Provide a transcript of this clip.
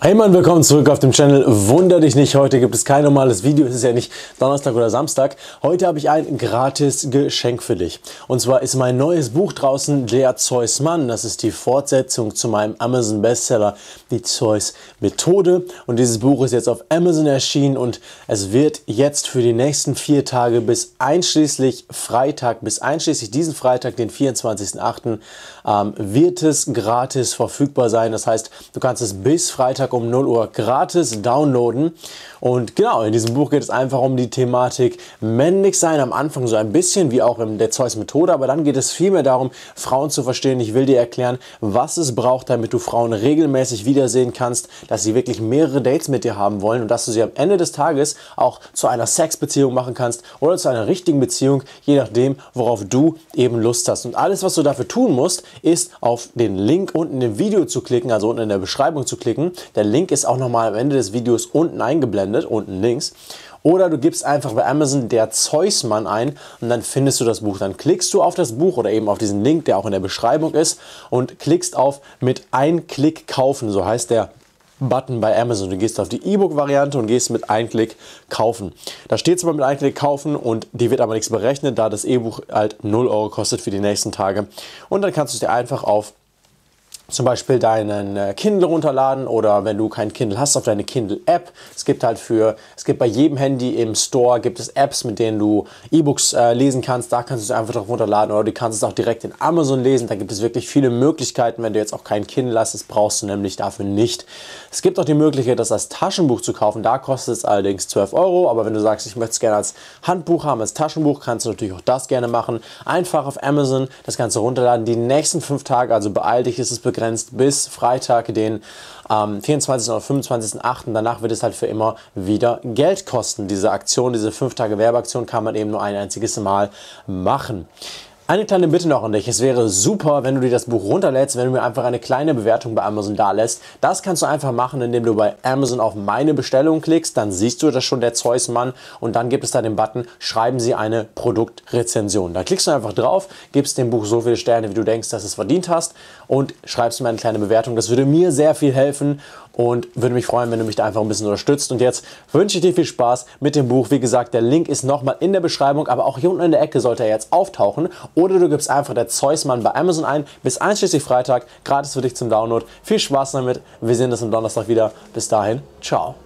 Hey Mann, willkommen zurück auf dem Channel. Wunder dich nicht, heute gibt es kein normales Video, es ist ja nicht Donnerstag oder Samstag. Heute habe ich ein gratis Geschenk für dich. Und zwar ist mein neues Buch draußen, Der Zeus Mann. Das ist die Fortsetzung zu meinem Amazon Bestseller, die Zeus Methode. Und dieses Buch ist jetzt auf Amazon erschienen und es wird jetzt für die nächsten vier Tage bis einschließlich Freitag, bis einschließlich diesen Freitag, den 24.08., ähm, wird es gratis verfügbar sein. Das heißt, du kannst es bis Freitag Freitag um 0 Uhr gratis downloaden. Und genau, in diesem Buch geht es einfach um die Thematik männlich sein, am Anfang so ein bisschen wie auch in der Zeus Methode, aber dann geht es vielmehr darum, Frauen zu verstehen. Ich will dir erklären, was es braucht, damit du Frauen regelmäßig wiedersehen kannst, dass sie wirklich mehrere Dates mit dir haben wollen und dass du sie am Ende des Tages auch zu einer Sexbeziehung machen kannst oder zu einer richtigen Beziehung, je nachdem, worauf du eben Lust hast. Und alles, was du dafür tun musst, ist auf den Link unten im Video zu klicken, also unten in der Beschreibung zu klicken. Der Link ist auch nochmal am Ende des Videos unten eingeblendet, unten links. Oder du gibst einfach bei Amazon der Zeusmann ein und dann findest du das Buch. Dann klickst du auf das Buch oder eben auf diesen Link, der auch in der Beschreibung ist und klickst auf mit ein Klick kaufen, so heißt der Button bei Amazon. Du gehst auf die E-Book-Variante und gehst mit einem Klick kaufen. Da steht zwar mit einem Klick kaufen und die wird aber nichts berechnet, da das E-Buch halt 0 Euro kostet für die nächsten Tage. Und dann kannst du es dir einfach auf zum Beispiel deinen äh, Kindle runterladen oder wenn du kein Kindle hast, auf deine Kindle-App. Es gibt halt für, es gibt bei jedem Handy im Store gibt es Apps, mit denen du E-Books äh, lesen kannst. Da kannst du es einfach drauf runterladen oder du kannst es auch direkt in Amazon lesen. Da gibt es wirklich viele Möglichkeiten. Wenn du jetzt auch kein Kindle hast, das brauchst du nämlich dafür nicht. Es gibt auch die Möglichkeit, das als Taschenbuch zu kaufen. Da kostet es allerdings 12 Euro. Aber wenn du sagst, ich möchte es gerne als Handbuch haben, als Taschenbuch, kannst du natürlich auch das gerne machen. Einfach auf Amazon das Ganze runterladen. Die nächsten fünf Tage, also beeil dich, ist es bekannt begrenzt bis Freitag, den ähm, 24. oder 25.8. Danach wird es halt für immer wieder Geld kosten. Diese Aktion, diese 5 Tage Werbeaktion kann man eben nur ein einziges Mal machen. Eine kleine Bitte noch an dich. Es wäre super, wenn du dir das Buch runterlädst, wenn du mir einfach eine kleine Bewertung bei Amazon da lässt. Das kannst du einfach machen, indem du bei Amazon auf meine Bestellung klickst. Dann siehst du das schon der Zeusmann und dann gibt es da den Button, schreiben Sie eine Produktrezension. Da klickst du einfach drauf, gibst dem Buch so viele Sterne, wie du denkst, dass es verdient hast und schreibst mir eine kleine Bewertung. Das würde mir sehr viel helfen und würde mich freuen, wenn du mich da einfach ein bisschen unterstützt. Und jetzt wünsche ich dir viel Spaß mit dem Buch. Wie gesagt, der Link ist nochmal in der Beschreibung, aber auch hier unten in der Ecke sollte er jetzt auftauchen oder du gibst einfach der Zeusmann bei Amazon ein. Bis einschließlich Freitag, gratis für dich zum Download. Viel Spaß damit. Wir sehen uns am Donnerstag wieder. Bis dahin, ciao.